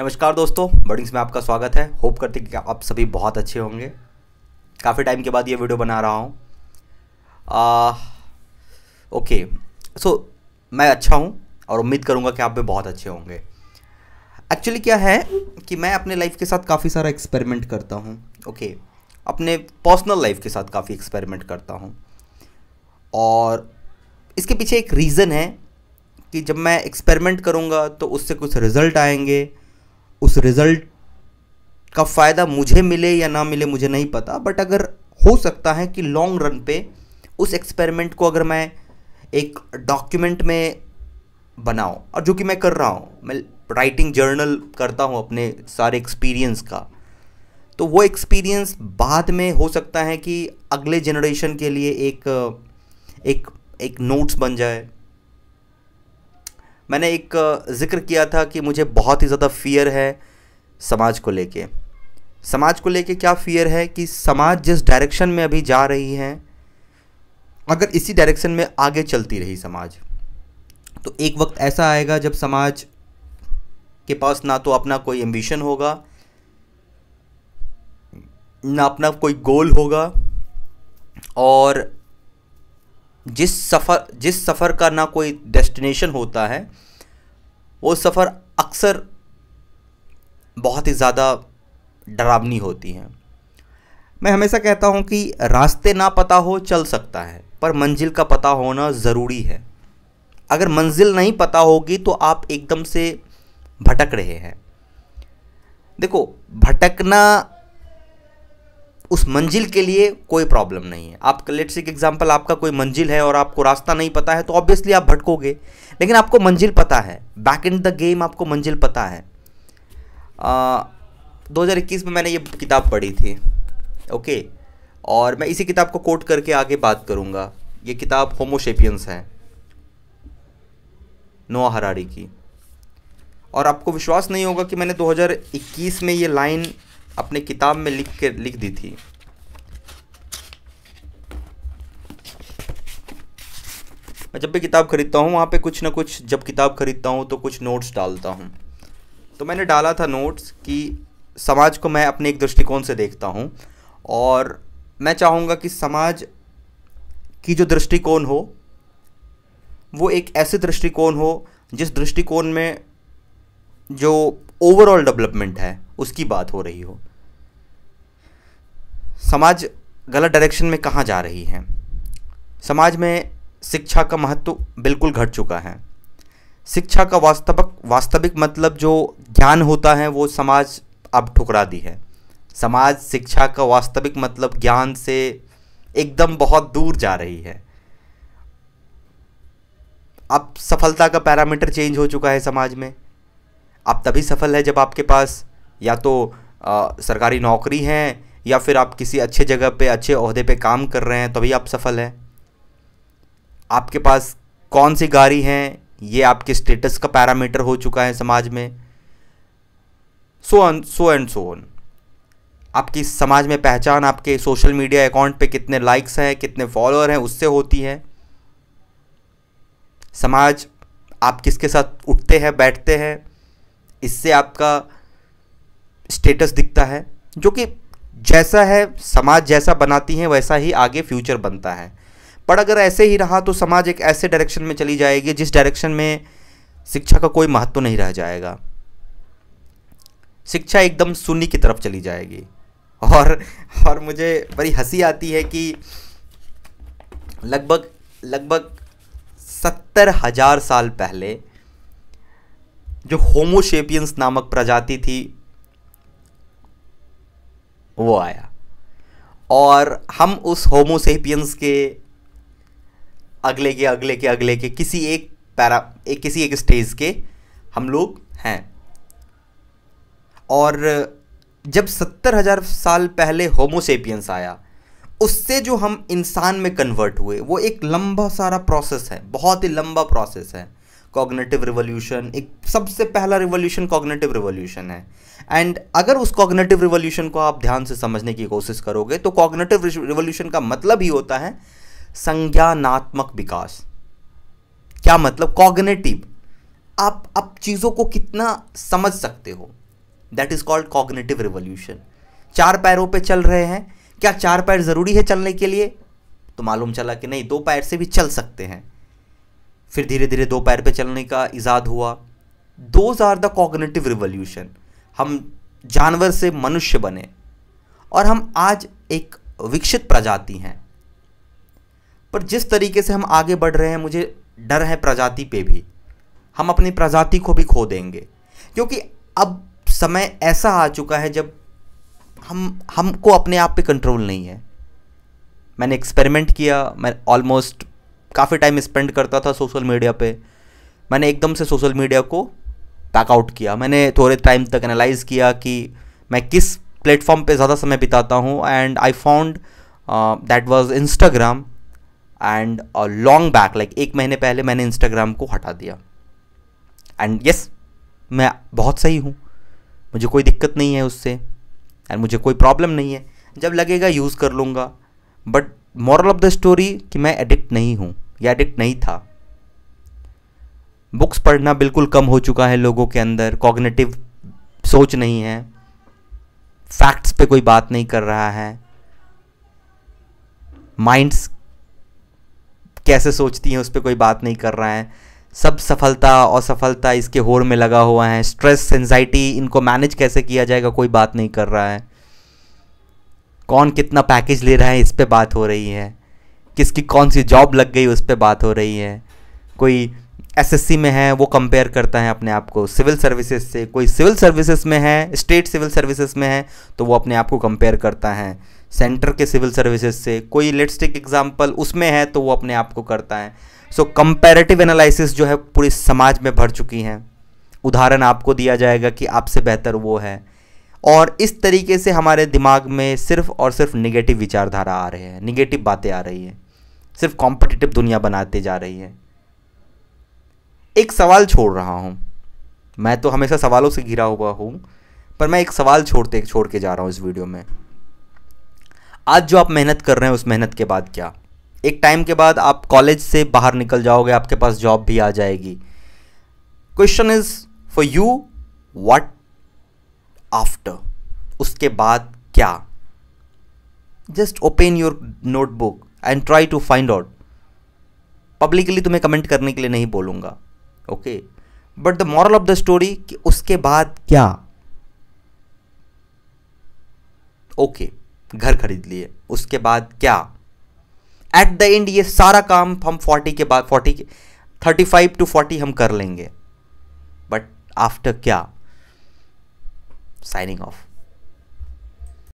नमस्कार दोस्तों बर्डिंग्स में आपका स्वागत है होप करते कि आप सभी बहुत अच्छे होंगे काफ़ी टाइम के बाद ये वीडियो बना रहा हूँ ओके सो मैं अच्छा हूँ और उम्मीद करूँगा कि आप भी बहुत अच्छे होंगे एक्चुअली क्या है कि मैं अपने लाइफ के साथ काफ़ी सारा एक्सपेरिमेंट करता हूँ ओके okay, अपने पर्सनल लाइफ के साथ काफ़ी एक्सपेरिमेंट करता हूँ और इसके पीछे एक रीज़न है कि जब मैं एक्सपेरिमेंट करूँगा तो उससे कुछ रिज़ल्ट आएंगे उस रिज़ल्ट का फ़ायदा मुझे मिले या ना मिले मुझे नहीं पता बट अगर हो सकता है कि लॉन्ग रन पे उस एक्सपेरिमेंट को अगर मैं एक डॉक्यूमेंट में बनाऊँ और जो कि मैं कर रहा हूँ मैं राइटिंग जर्नल करता हूँ अपने सारे एक्सपीरियंस का तो वो एक्सपीरियंस बाद में हो सकता है कि अगले जनरेशन के लिए एक एक एक नोट्स बन जाए मैंने एक ज़िक्र किया था कि मुझे बहुत ही ज़्यादा फियर है समाज को लेके समाज को लेके क्या फियर है कि समाज जिस डायरेक्शन में अभी जा रही है अगर इसी डायरेक्शन में आगे चलती रही समाज तो एक वक्त ऐसा आएगा जब समाज के पास ना तो अपना कोई एम्बिशन होगा ना अपना कोई गोल होगा और जिस सफ़र जिस सफ़र का ना कोई डेस्टिनेशन होता है वो सफ़र अक्सर बहुत ही ज़्यादा डरावनी होती हैं मैं हमेशा कहता हूँ कि रास्ते ना पता हो चल सकता है पर मंजिल का पता होना ज़रूरी है अगर मंजिल नहीं पता होगी तो आप एकदम से भटक रहे हैं देखो भटकना उस मंजिल के लिए कोई प्रॉब्लम नहीं है आप लेट्स एक एग्जाम्पल आपका कोई मंजिल है और आपको रास्ता नहीं पता है तो ऑब्वियसली आप भटकोगे लेकिन आपको मंजिल पता है बैक इन द गेम आपको मंजिल पता है हजार इक्कीस में मैंने ये किताब पढ़ी थी ओके और मैं इसी किताब को कोट करके आगे बात करूँगा ये किताब होमोशेपियंस है नोआ हरारी की और आपको विश्वास नहीं होगा कि मैंने 2021 में ये लाइन अपने किताब में लिख के लिख दी थी मैं जब भी किताब खरीदता हूँ वहाँ पे कुछ ना कुछ जब किताब खरीदता हूँ तो कुछ नोट्स डालता हूँ तो मैंने डाला था नोट्स कि समाज को मैं अपने एक दृष्टिकोण से देखता हूँ और मैं चाहूँगा कि समाज की जो दृष्टिकोण हो वो एक ऐसे दृष्टिकोण हो जिस दृष्टिकोण में जो ओवरऑल डेवलपमेंट है उसकी बात हो रही हो समाज गलत डायरेक्शन में कहाँ जा रही है समाज में शिक्षा का महत्व बिल्कुल घट चुका है शिक्षा का वास्तविक वास्तविक मतलब जो ज्ञान होता है वो समाज अब ठुकरा दी है समाज शिक्षा का वास्तविक मतलब ज्ञान से एकदम बहुत दूर जा रही है अब सफलता का पैरामीटर चेंज हो चुका है समाज में आप तभी सफल है जब आपके पास या तो आ, सरकारी नौकरी है या फिर आप किसी अच्छे जगह पे अच्छे अहदे पे काम कर रहे हैं तभी आप सफल हैं आपके पास कौन सी गाड़ी है ये आपके स्टेटस का पैरामीटर हो चुका है समाज में so on so and so on आपकी समाज में पहचान आपके सोशल मीडिया अकाउंट पे कितने लाइक्स हैं कितने फॉलोअर हैं उससे होती है समाज आप किसके साथ उठते हैं बैठते हैं इससे आपका स्टेटस दिखता है जो कि जैसा है समाज जैसा बनाती हैं वैसा ही आगे फ्यूचर बनता है पर अगर ऐसे ही रहा तो समाज एक ऐसे डायरेक्शन में चली जाएगी जिस डायरेक्शन में शिक्षा का कोई महत्व तो नहीं रह जाएगा शिक्षा एकदम शून्य की तरफ चली जाएगी और और मुझे बड़ी हंसी आती है कि लगभग लगभग सत्तर हजार साल पहले जो होमोशेपियंस नामक प्रजाति थी वो आया और हम उस होमोसेपियंस के अगले के अगले के अगले के किसी एक पैरा एक किसी एक स्टेज के हम लोग हैं और जब सत्तर हज़ार साल पहले होमोसेपियंस आया उससे जो हम इंसान में कन्वर्ट हुए वो एक लंबा सारा प्रोसेस है बहुत ही लंबा प्रोसेस है कॉग्नेटिव रिवोल्यूशन एक सबसे पहला रिवोल्यूशन कॉग्नेटिव रिवोल्यूशन है एंड अगर उस कॉग्नेटिव रिवोल्यूशन को आप ध्यान से समझने की कोशिश करोगे तो कॉग्नेटिव रिवोल्यूशन का मतलब ही होता है संज्ञानात्मक विकास क्या मतलब कॉग्नेटिव आप अब चीज़ों को कितना समझ सकते हो that is called cognitive revolution चार पैरों पे चल रहे हैं क्या चार पैर ज़रूरी है चलने के लिए तो मालूम चला कि नहीं दो पैर से भी चल सकते हैं फिर धीरे धीरे दो पैर पे चलने का ईजाद हुआ those are the cognitive revolution हम जानवर से मनुष्य बने और हम आज एक विकसित प्रजाति हैं पर जिस तरीके से हम आगे बढ़ रहे हैं मुझे डर है प्रजाति पे भी हम अपनी प्रजाति को भी खो देंगे क्योंकि अब समय ऐसा आ चुका है जब हम हमको अपने आप पे कंट्रोल नहीं है मैंने एक्सपेरिमेंट किया मैं ऑलमोस्ट काफ़ी टाइम स्पेंड करता था सोशल मीडिया पे मैंने एकदम से सोशल मीडिया को पैकआउट किया मैंने थोड़े टाइम तक एनालाइज किया कि मैं किस प्लेटफॉर्म पे ज़्यादा समय बिताता हूँ and I found that was Instagram and long back like एक महीने पहले मैंने इंस्टाग्राम को हटा दिया एंड यस yes, मैं बहुत सही हूँ मुझे कोई दिक्कत नहीं है उससे एंड मुझे कोई प्रॉब्लम नहीं है जब लगेगा यूज़ कर लूँगा but moral of the story कि मैं एडिक्ट नहीं हूँ या एडिक्ट नहीं था बुक्स पढ़ना बिल्कुल कम हो चुका है लोगों के अंदर कॉग्नेटिव सोच नहीं है फैक्ट्स पे कोई बात नहीं कर रहा है माइंड्स कैसे सोचती हैं उस पर कोई बात नहीं कर रहा है सब सफलता असफलता इसके होड़ में लगा हुआ है स्ट्रेस एंजाइटी इनको मैनेज कैसे किया जाएगा कोई बात नहीं कर रहा है कौन कितना पैकेज ले रहा है इस पर बात हो रही है किसकी कौन सी जॉब लग गई उस पर बात हो रही है कोई एसएससी में है वो कंपेयर करता है अपने आप को सिविल सर्विसेज से कोई सिविल सर्विसेज में है स्टेट सिविल सर्विसेज में है तो वो अपने आप को कंपेयर करता है सेंटर के सिविल सर्विसेज से कोई लेटस्टिक एग्जाम्पल उसमें है तो वो अपने आप को करता है सो कंपेरेटिव एनालिसिस जो है पूरे समाज में भर चुकी हैं उदाहरण आपको दिया जाएगा कि आपसे बेहतर वो है और इस तरीके से हमारे दिमाग में सिर्फ और सिर्फ निगेटिव विचारधारा आ रहे हैं निगेटिव बातें आ रही हैं सिर्फ कॉम्पिटिटिव दुनिया बनाते जा रही है एक सवाल छोड़ रहा हूँ मैं तो हमेशा सवालों से घिरा हुआ हूँ पर मैं एक सवाल छोड़ते छोड़ के जा रहा हूँ इस वीडियो में आज जो आप मेहनत कर रहे हैं उस मेहनत के बाद क्या एक टाइम के बाद आप कॉलेज से बाहर निकल जाओगे आपके पास जॉब भी आ जाएगी question is for you what after उसके बाद क्या just open your notebook and try to find out publicly तुम्हें कमेंट करने के लिए नहीं बोलूँगा okay but the moral of the story कि उसके बाद क्या ओके okay, घर खरीद लिए उसके बाद क्या एट द एंड ये सारा काम हम फोर्टी के बाद फोर्टी के थर्टी फाइव टू फोर्टी हम कर लेंगे बट आफ्टर क्या signing off